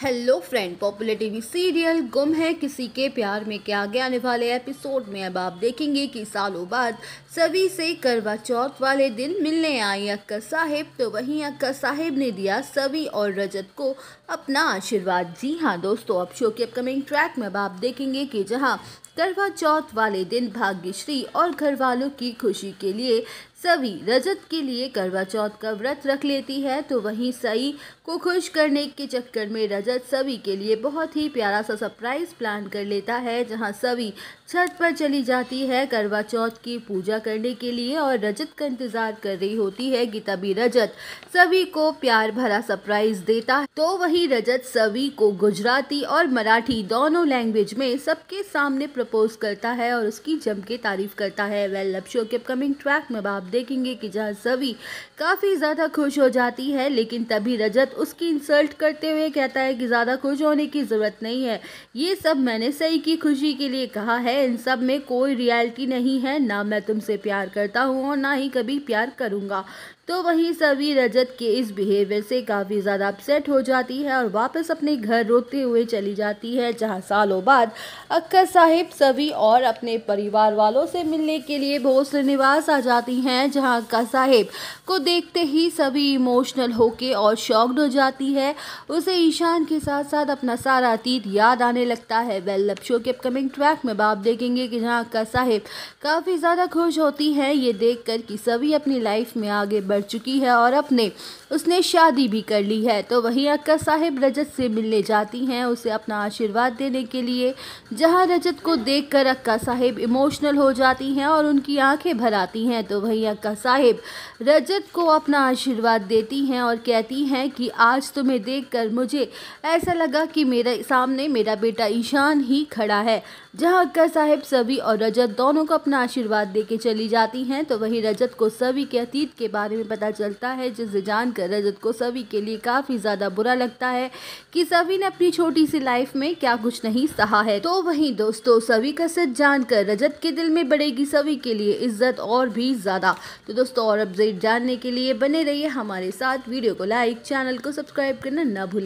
hello friend popular TV serial गुम है किसी के प्यार में क्या आगे आने वाले एपिसोड में अब आप देखेंगे कि सालों बाद सभी से करवा चौथ वाले दिन मिलने आए अक्का साहेब तो वहीं अक्का साहिब ने दिया सभी और रजत को अपना आशीर्वाद जी हाँ दोस्तों अब शो के अपकमिंग ट्रैक में अब आप देखेंगे कि जहाँ करवा चौथ वाले दिन भाग्यश्री और घर वालों की खुशी के लिए सभी रजत के लिए करवा चौथ का व्रत रख लेती है तो वहीं सई को खुश करने के चक्कर में रजत सभी के लिए बहुत ही प्यारा सा सरप्राइज प्लान कर लेता है जहां सभी छत पर चली जाती है करवा चौथ की पूजा करने के लिए और रजत का इंतजार कर रही होती है कि तभी रजत सभी को प्यार भरा सरप्राइज देता है तो वही रजत सभी को गुजराती और मराठी दोनों लैंग्वेज में सबके सामने प्रपोज करता है और उसकी जम के तारीफ करता है वेल लव शो के अपकमिंग ट्रैक में बाप देखेंगे कि जहाँ सभी काफ़ी ज़्यादा खुश हो जाती है लेकिन तभी रजत उसकी इंसल्ट करते हुए कहता है कि ज़्यादा खुश होने की ज़रूरत नहीं है ये सब मैंने सही की खुशी के लिए कहा है इन सब में कोई रियलिटी नहीं है ना मैं तुमसे प्यार करता हूँ और ना ही कभी प्यार करूँगा तो वहीं सभी रजत के इस बिहेवियर से काफ़ी ज़्यादा अपसेट हो जाती है और वापस अपने घर रोते हुए चली जाती है जहां सालों बाद अक्कर साहिब सभी और अपने परिवार वालों से मिलने के लिए भोसले निवास आ जाती हैं हैं जहां का साहेब को देखते ही सभी इमोशनल होके और शॉक्ड हो जाती है उसे ईशान के साथ साथ अपना सारा अतीत याद आने लगता है वेल लब शो के अपकमिंग ट्रैक में आप देखेंगे कि जहाँ का साहेब काफ़ी ज़्यादा खुश होती हैं ये देख कर कि सभी अपनी लाइफ में आगे बढ़ चुकी है और अपने उसने शादी भी कर ली है तो वहीं अक्का साहेब रजत से मिलने जाती हैं उसे अपना आशीर्वाद देने के लिए जहां रजत को देखकर अक्का साहेब इमोशनल हो जाती हैं और उनकी आंखें भर आती हैं तो वहीं का साहिब रजत को अपना आशीर्वाद देती हैं और कहती हैं कि आज तुम्हें देखकर मुझे ऐसा लगा कि मेरे सामने मेरा बेटा ईशान ही खड़ा है जहां अक्का साहिब सभी और रजत दोनों को अपना आशीर्वाद दे के चली जाती हैं तो वहीं रजत को सभी के अतीत के बारे में पता चलता है जिसे जानकर रजत को सभी के लिए काफ़ी ज़्यादा बुरा लगता है कि सभी ने अपनी छोटी सी लाइफ में क्या कुछ नहीं सहा है तो वहीं दोस्तों सभी का सच जानकर रजत के दिल में बढ़ेगी सभी के लिए इज्जत और भी ज़्यादा तो दोस्तों और अपडेट जानने के लिए बने रहिए हमारे साथ वीडियो को लाइक चैनल को सब्सक्राइब करना ना भूलें